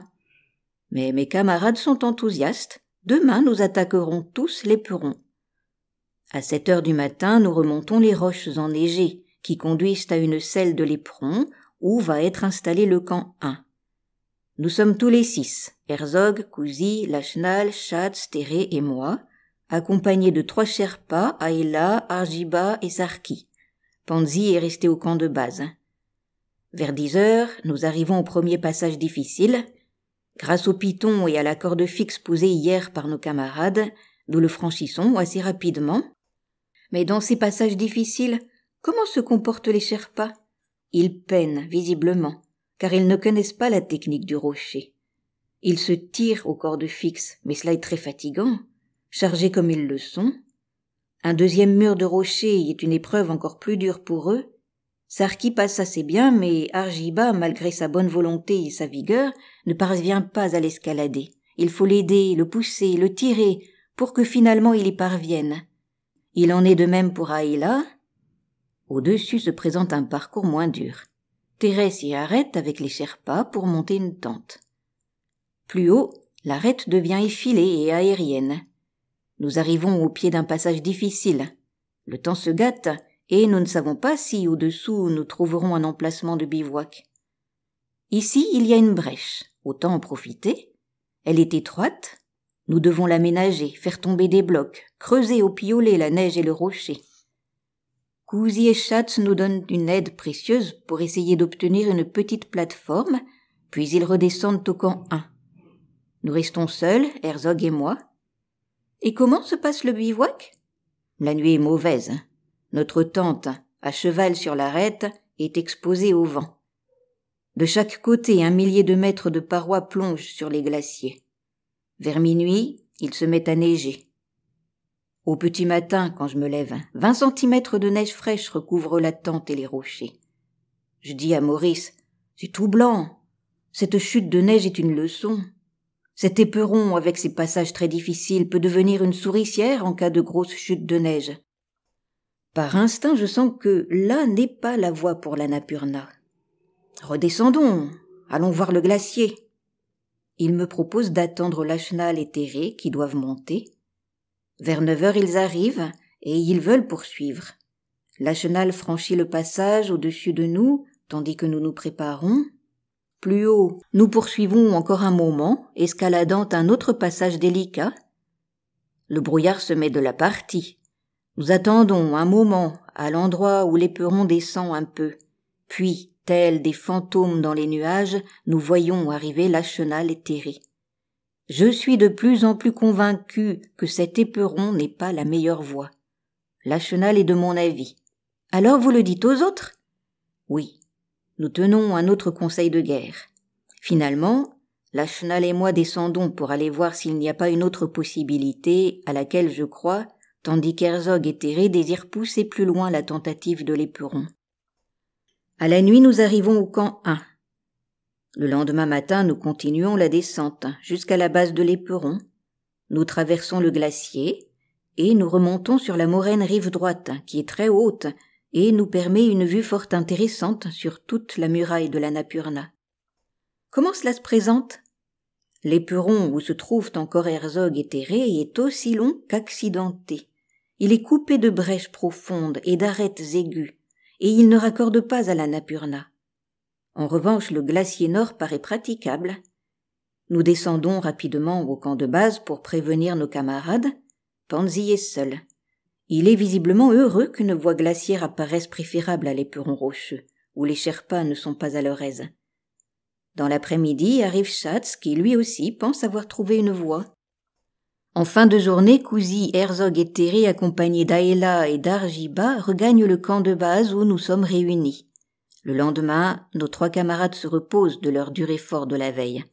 Mais mes camarades sont enthousiastes. Demain, nous attaquerons tous l'éperon. À sept heures du matin, nous remontons les roches enneigées, qui conduisent à une selle de l'éperon, où va être installé le camp 1. Nous sommes tous les six, Herzog, Cousy, Lachenal, Chad, Stéré et moi, accompagnés de trois Sherpas, Aïla, Arjiba et Sarki. Panzi est resté au camp de base. Vers dix heures, nous arrivons au premier passage difficile. Grâce au piton et à la corde fixe posée hier par nos camarades, nous le franchissons assez rapidement. Mais dans ces passages difficiles, comment se comportent les Sherpas Ils peinent visiblement car ils ne connaissent pas la technique du rocher. Ils se tirent aux cordes fixes, mais cela est très fatigant, chargés comme ils le sont. Un deuxième mur de rocher est une épreuve encore plus dure pour eux. Sarki passe assez bien, mais Argiba, malgré sa bonne volonté et sa vigueur, ne parvient pas à l'escalader. Il faut l'aider, le pousser, le tirer, pour que finalement il y parvienne. Il en est de même pour Aïla. Au-dessus se présente un parcours moins dur. Thérèse y arrête avec les Sherpas pour monter une tente. Plus haut, l'arête devient effilée et aérienne. Nous arrivons au pied d'un passage difficile. Le temps se gâte et nous ne savons pas si au-dessous nous trouverons un emplacement de bivouac. Ici, il y a une brèche. Autant en profiter. Elle est étroite. Nous devons l'aménager, faire tomber des blocs, creuser au piolet la neige et le rocher. Cousy et Schatz nous donnent une aide précieuse pour essayer d'obtenir une petite plateforme, puis ils redescendent au camp 1. Nous restons seuls, Herzog et moi. Et comment se passe le bivouac La nuit est mauvaise. Notre tente, à cheval sur l'arête, est exposée au vent. De chaque côté, un millier de mètres de parois plongent sur les glaciers. Vers minuit, il se met à neiger. Au petit matin, quand je me lève, vingt centimètres de neige fraîche recouvrent la tente et les rochers. Je dis à Maurice, c'est tout blanc. Cette chute de neige est une leçon. Cet éperon, avec ses passages très difficiles, peut devenir une souricière en cas de grosse chute de neige. Par instinct, je sens que là n'est pas la voie pour la Napurna. Redescendons, allons voir le glacier. Il me propose d'attendre Lachenal et terré qui doivent monter, vers neuf heures, ils arrivent et ils veulent poursuivre. La chenal franchit le passage au-dessus de nous, tandis que nous nous préparons. Plus haut, nous poursuivons encore un moment, escaladant un autre passage délicat. Le brouillard se met de la partie. Nous attendons un moment à l'endroit où l'éperon descend un peu. Puis, tels des fantômes dans les nuages, nous voyons arriver la chenal éthérée. Je suis de plus en plus convaincu que cet éperon n'est pas la meilleure voie. Lachenal est de mon avis. Alors vous le dites aux autres? Oui. Nous tenons un autre conseil de guerre. Finalement, Lachenal et moi descendons pour aller voir s'il n'y a pas une autre possibilité à laquelle je crois, tandis qu'Herzog et Théré désirent pousser plus loin la tentative de l'éperon. À la nuit, nous arrivons au camp 1. Le lendemain matin, nous continuons la descente jusqu'à la base de l'éperon. Nous traversons le glacier et nous remontons sur la moraine rive droite, qui est très haute et nous permet une vue fort intéressante sur toute la muraille de la Napurna. Comment cela se présente L'éperon où se trouvent encore Herzog et Terré est aussi long qu'accidenté. Il est coupé de brèches profondes et d'arêtes aiguës, et il ne raccorde pas à la Napurna. En revanche, le glacier nord paraît praticable. Nous descendons rapidement au camp de base pour prévenir nos camarades. Panzi est seul. Il est visiblement heureux qu'une voie glaciaire apparaisse préférable à l'éperon rocheux, où les Sherpas ne sont pas à leur aise. Dans l'après-midi arrive Schatz qui lui aussi pense avoir trouvé une voie. En fin de journée, Cousy, Herzog et Terry, accompagnés d'Aela et d'Argiba, regagnent le camp de base où nous sommes réunis. Le lendemain, nos trois camarades se reposent de leur durée fort de la veille.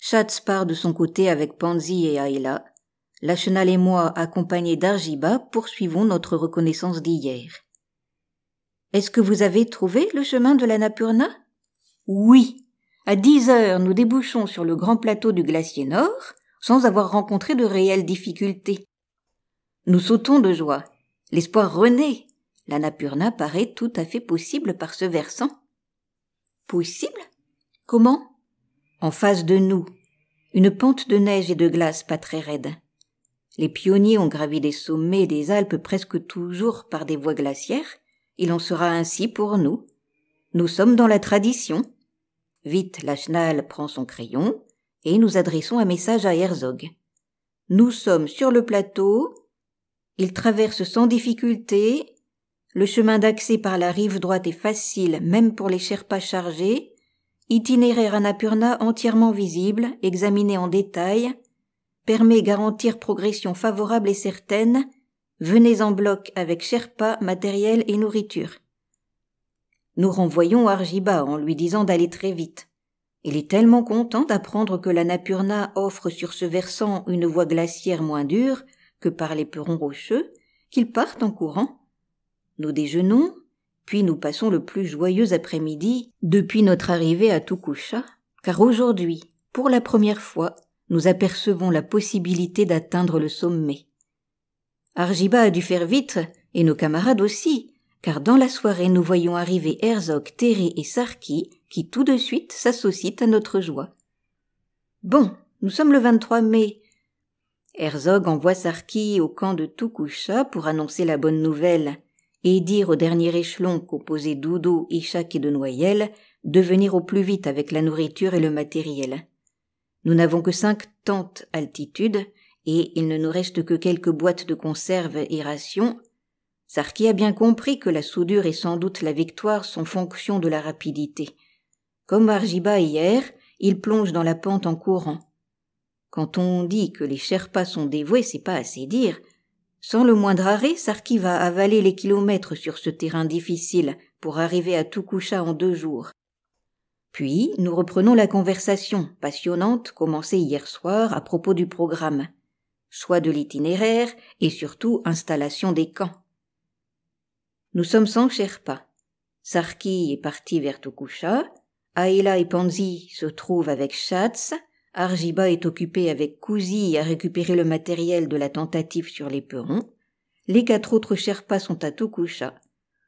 Schatz part de son côté avec Panzi et Ayla. Lachenal et moi, accompagnés d'Argiba, poursuivons notre reconnaissance d'hier. Est-ce que vous avez trouvé le chemin de la Napurna Oui. À dix heures, nous débouchons sur le grand plateau du glacier nord, sans avoir rencontré de réelles difficultés. Nous sautons de joie. L'espoir renaît la Napurna paraît tout à fait possible par ce versant. Possible Comment En face de nous, une pente de neige et de glace pas très raide. Les pionniers ont gravi les sommets des Alpes presque toujours par des voies glaciaires. et en sera ainsi pour nous. Nous sommes dans la tradition. Vite, la prend son crayon et nous adressons un message à Herzog. Nous sommes sur le plateau. Il traverse sans difficulté le chemin d'accès par la rive droite est facile, même pour les Sherpas chargés. Itinéraire à Napurna entièrement visible, examiné en détail, permet garantir progression favorable et certaine. Venez en bloc avec Sherpa, matériel et nourriture. Nous renvoyons Argiba en lui disant d'aller très vite. Il est tellement content d'apprendre que la Napurna offre sur ce versant une voie glaciaire moins dure que par les perrons rocheux, qu'il part en courant nous déjeunons, puis nous passons le plus joyeux après-midi depuis notre arrivée à Tukusha, car aujourd'hui, pour la première fois, nous apercevons la possibilité d'atteindre le sommet. Arjiba a dû faire vite, et nos camarades aussi, car dans la soirée nous voyons arriver Herzog, Terry et Sarki, qui tout de suite s'associent à notre joie. Bon, nous sommes le 23 mai. Herzog envoie Sarki au camp de Tukusha pour annoncer la bonne nouvelle, et dire au dernier échelon composé d'Oudou, Ishak et de noyelles, de venir au plus vite avec la nourriture et le matériel. Nous n'avons que cinq tentes altitude et il ne nous reste que quelques boîtes de conserve et rations. Sarki a bien compris que la soudure et sans doute la victoire sont fonction de la rapidité. Comme Argiba hier, il plonge dans la pente en courant. Quand on dit que les Sherpas sont dévoués, c'est pas assez dire. Sans le moindre arrêt, Sarki va avaler les kilomètres sur ce terrain difficile pour arriver à Tukusha en deux jours. Puis, nous reprenons la conversation passionnante commencée hier soir à propos du programme, choix de l'itinéraire et surtout installation des camps. Nous sommes sans Sherpa. Sarki est parti vers Tukusha, Aïla et Panzi se trouvent avec Schatz, Argiba est occupé avec Cousy à récupérer le matériel de la tentative sur les Les quatre autres Sherpas sont à Tokusha.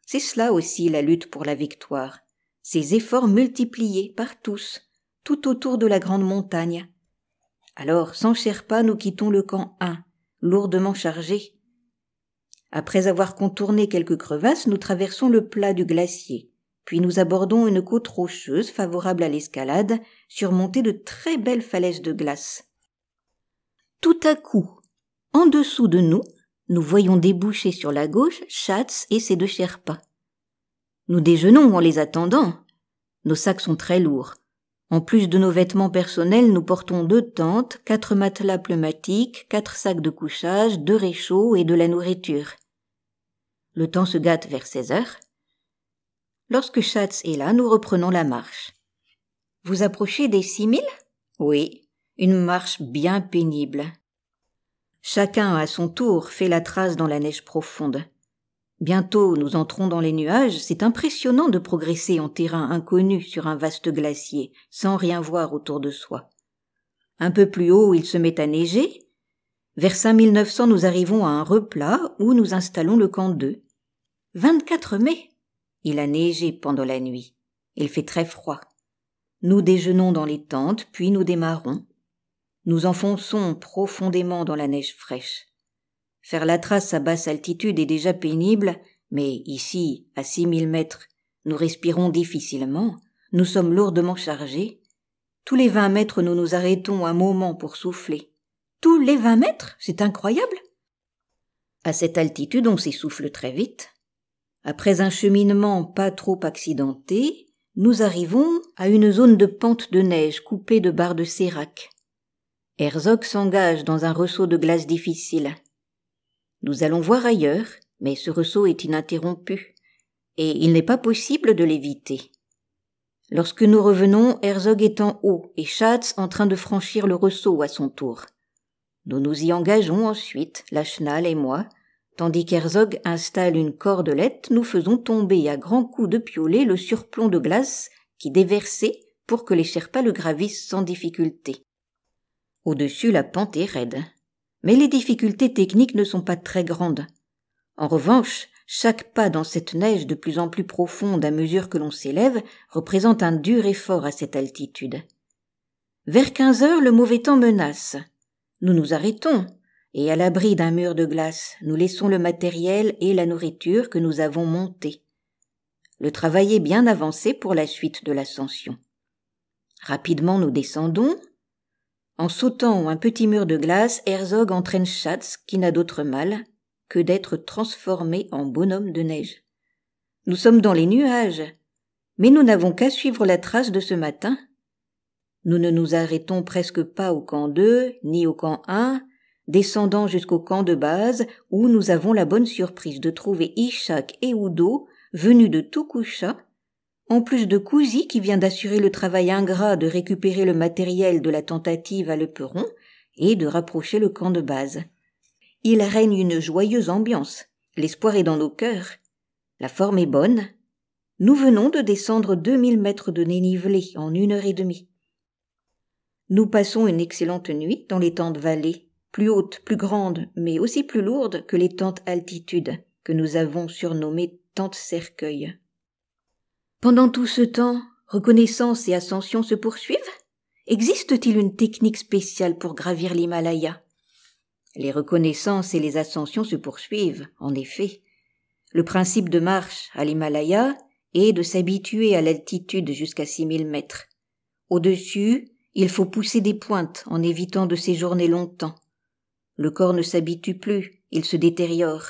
C'est cela aussi la lutte pour la victoire. Ces efforts multipliés par tous, tout autour de la grande montagne. Alors, sans Sherpa, nous quittons le camp 1, lourdement chargé. Après avoir contourné quelques crevasses, nous traversons le plat du glacier. Puis nous abordons une côte rocheuse favorable à l'escalade, surmontée de très belles falaises de glace. Tout à coup, en dessous de nous, nous voyons déboucher sur la gauche Schatz et ses deux Sherpas. Nous déjeunons en les attendant. Nos sacs sont très lourds. En plus de nos vêtements personnels, nous portons deux tentes, quatre matelas pneumatiques, quatre sacs de couchage, deux réchauds et de la nourriture. Le temps se gâte vers seize heures. Lorsque Schatz est là, nous reprenons la marche. Vous approchez des six mille Oui, une marche bien pénible. Chacun, à son tour, fait la trace dans la neige profonde. Bientôt, nous entrons dans les nuages, c'est impressionnant de progresser en terrain inconnu sur un vaste glacier, sans rien voir autour de soi. Un peu plus haut, il se met à neiger. Vers 5900, nous arrivons à un replat où nous installons le camp 2. 24 mai il a neigé pendant la nuit. Il fait très froid. Nous déjeunons dans les tentes, puis nous démarrons. Nous enfonçons profondément dans la neige fraîche. Faire la trace à basse altitude est déjà pénible, mais ici, à six mille mètres, nous respirons difficilement, nous sommes lourdement chargés. Tous les vingt mètres, nous nous arrêtons un moment pour souffler. Tous les vingt mètres? C'est incroyable! À cette altitude, on s'essouffle très vite. Après un cheminement pas trop accidenté, nous arrivons à une zone de pente de neige coupée de barres de sérac. Herzog s'engage dans un ressaut de glace difficile. Nous allons voir ailleurs, mais ce ressaut est ininterrompu, et il n'est pas possible de l'éviter. Lorsque nous revenons, Herzog est en haut et Schatz en train de franchir le ressaut à son tour. Nous nous y engageons ensuite, Lachenal et moi, Tandis qu'Herzog installe une cordelette, nous faisons tomber à grands coups de piolet le surplomb de glace qui déversait pour que les Sherpas le gravissent sans difficulté. Au-dessus, la pente est raide. Mais les difficultés techniques ne sont pas très grandes. En revanche, chaque pas dans cette neige de plus en plus profonde à mesure que l'on s'élève représente un dur effort à cette altitude. Vers quinze heures, le mauvais temps menace. Nous nous arrêtons, et à l'abri d'un mur de glace, nous laissons le matériel et la nourriture que nous avons monté. Le travail est bien avancé pour la suite de l'ascension. Rapidement nous descendons. En sautant un petit mur de glace, Herzog entraîne Schatz, qui n'a d'autre mal que d'être transformé en bonhomme de neige. Nous sommes dans les nuages, mais nous n'avons qu'à suivre la trace de ce matin. Nous ne nous arrêtons presque pas au camp 2, ni au camp 1, descendant jusqu'au camp de base où nous avons la bonne surprise de trouver Ishak et Udo, venus de Tukusha, en plus de Kouzi qui vient d'assurer le travail ingrat de récupérer le matériel de la tentative à Le et de rapprocher le camp de base. Il règne une joyeuse ambiance. L'espoir est dans nos cœurs. La forme est bonne. Nous venons de descendre deux mille mètres de dénivelé en une heure et demie. Nous passons une excellente nuit dans les temps de vallée plus haute, plus grande, mais aussi plus lourde que les tentes altitude, que nous avons surnommées tentes cercueils. Pendant tout ce temps, reconnaissance et ascension se poursuivent? Existe-t-il une technique spéciale pour gravir l'Himalaya? Les reconnaissances et les ascensions se poursuivent, en effet. Le principe de marche à l'Himalaya est de s'habituer à l'altitude jusqu'à 6000 mètres. Au-dessus, il faut pousser des pointes en évitant de séjourner longtemps. Le corps ne s'habitue plus, il se détériore.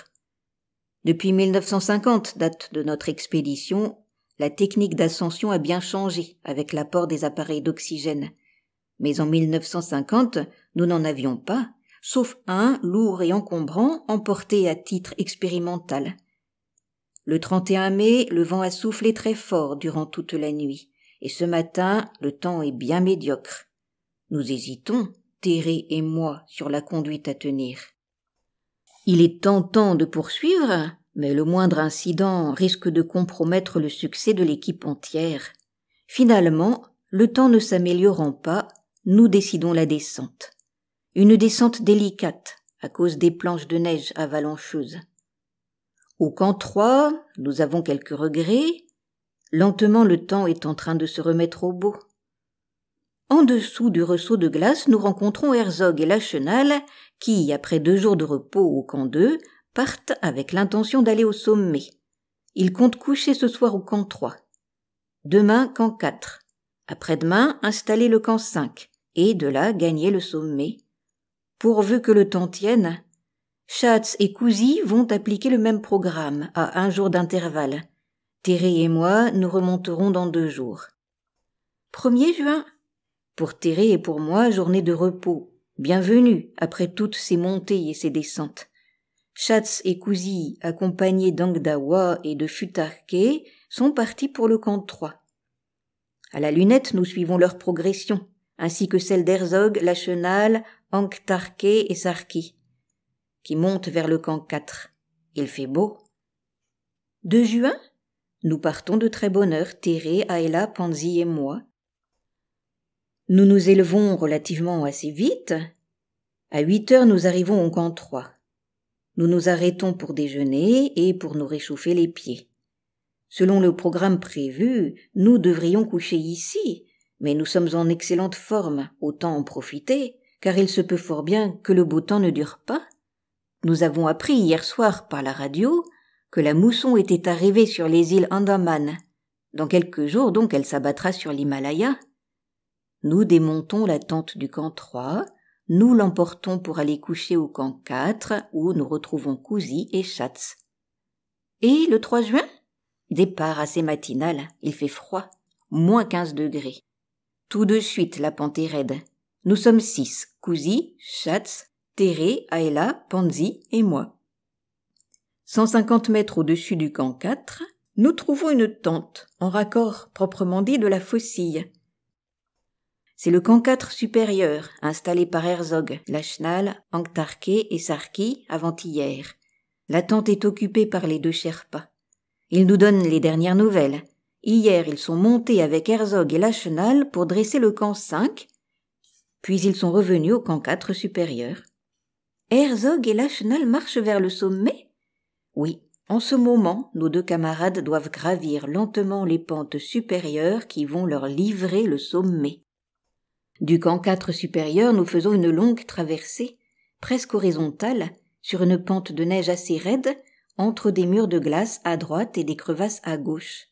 Depuis 1950, date de notre expédition, la technique d'ascension a bien changé avec l'apport des appareils d'oxygène. Mais en 1950, nous n'en avions pas, sauf un lourd et encombrant emporté à titre expérimental. Le 31 mai, le vent a soufflé très fort durant toute la nuit, et ce matin, le temps est bien médiocre. Nous hésitons, Terry et moi sur la conduite à tenir. Il est tentant de poursuivre, mais le moindre incident risque de compromettre le succès de l'équipe entière. Finalement, le temps ne s'améliorant pas, nous décidons la descente. Une descente délicate, à cause des planches de neige avalancheuses. Au camp 3, nous avons quelques regrets. Lentement, le temps est en train de se remettre au beau. En dessous du ressaut de glace, nous rencontrons Herzog et Lachenal, qui, après deux jours de repos au camp 2, partent avec l'intention d'aller au sommet. Ils comptent coucher ce soir au camp 3. Demain, camp 4. Après-demain, installer le camp 5. Et de là, gagner le sommet. Pourvu que le temps tienne, Schatz et Cousy vont appliquer le même programme, à un jour d'intervalle. Thierry et moi, nous remonterons dans deux jours. 1er juin, pour Téré et pour moi, journée de repos. Bienvenue, après toutes ces montées et ces descentes. Schatz et Cousy, accompagnés d'Angdawa et de Futarke, sont partis pour le camp 3. À la lunette, nous suivons leur progression, ainsi que celle d'Herzog, Lachenal, Anktarke et Sarki, qui montent vers le camp 4. Il fait beau. De juin, nous partons de très bonne heure, Théré, Aela, Panzi et moi, nous nous élevons relativement assez vite. À huit heures, nous arrivons au camp 3. Nous nous arrêtons pour déjeuner et pour nous réchauffer les pieds. Selon le programme prévu, nous devrions coucher ici, mais nous sommes en excellente forme, autant en profiter, car il se peut fort bien que le beau temps ne dure pas. Nous avons appris hier soir par la radio que la mousson était arrivée sur les îles Andaman. Dans quelques jours donc elle s'abattra sur l'Himalaya nous démontons la tente du camp 3, nous l'emportons pour aller coucher au camp 4 où nous retrouvons Cousy et Schatz. Et le 3 juin Départ assez matinal, il fait froid, moins 15 degrés. Tout de suite la pente est raide. Nous sommes six, Cousy, Schatz, Théré, Aella, Panzi et moi. 150 mètres au-dessus du camp 4, nous trouvons une tente, en raccord proprement dit de la faucille, c'est le camp 4 supérieur, installé par Herzog, Lachenal, Anktarke et Sarki avant-hier. La tente est occupée par les deux Sherpas. Ils nous donnent les dernières nouvelles. Hier, ils sont montés avec Herzog et Lachenal pour dresser le camp 5, puis ils sont revenus au camp 4 supérieur. Herzog et Lachenal marchent vers le sommet Oui, en ce moment, nos deux camarades doivent gravir lentement les pentes supérieures qui vont leur livrer le sommet. Du camp 4 supérieur, nous faisons une longue traversée, presque horizontale, sur une pente de neige assez raide, entre des murs de glace à droite et des crevasses à gauche.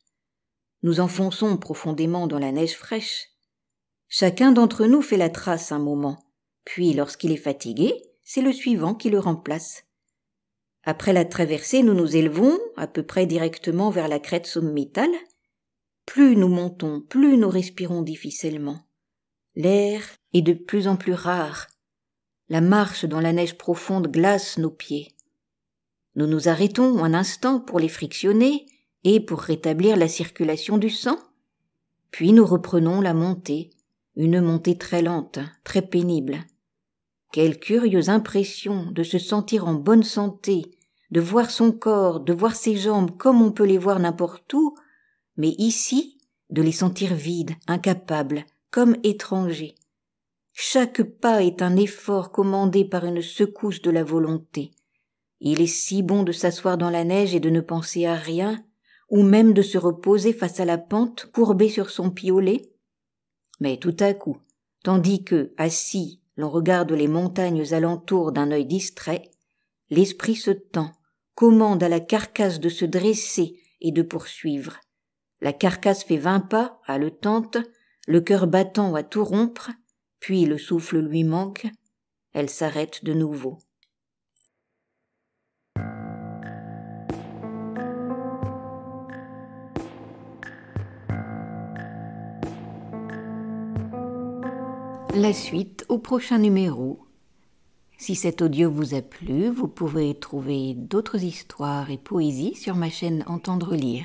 Nous enfonçons profondément dans la neige fraîche. Chacun d'entre nous fait la trace un moment, puis lorsqu'il est fatigué, c'est le suivant qui le remplace. Après la traversée, nous nous élevons à peu près directement vers la crête sommitale. Plus nous montons, plus nous respirons difficilement. L'air est de plus en plus rare. La marche dans la neige profonde glace nos pieds. Nous nous arrêtons un instant pour les frictionner et pour rétablir la circulation du sang. Puis nous reprenons la montée, une montée très lente, très pénible. Quelle curieuse impression de se sentir en bonne santé, de voir son corps, de voir ses jambes comme on peut les voir n'importe où, mais ici, de les sentir vides, incapables, comme étranger. Chaque pas est un effort commandé par une secousse de la volonté. Il est si bon de s'asseoir dans la neige et de ne penser à rien, ou même de se reposer face à la pente, courbée sur son piolet. Mais tout à coup, tandis que, assis, l'on regarde les montagnes alentour d'un œil distrait, l'esprit se tend, commande à la carcasse de se dresser et de poursuivre. La carcasse fait vingt pas, haletante, le cœur battant à tout rompre, puis le souffle lui manque, elle s'arrête de nouveau. La suite au prochain numéro. Si cet audio vous a plu, vous pouvez trouver d'autres histoires et poésies sur ma chaîne Entendre lire.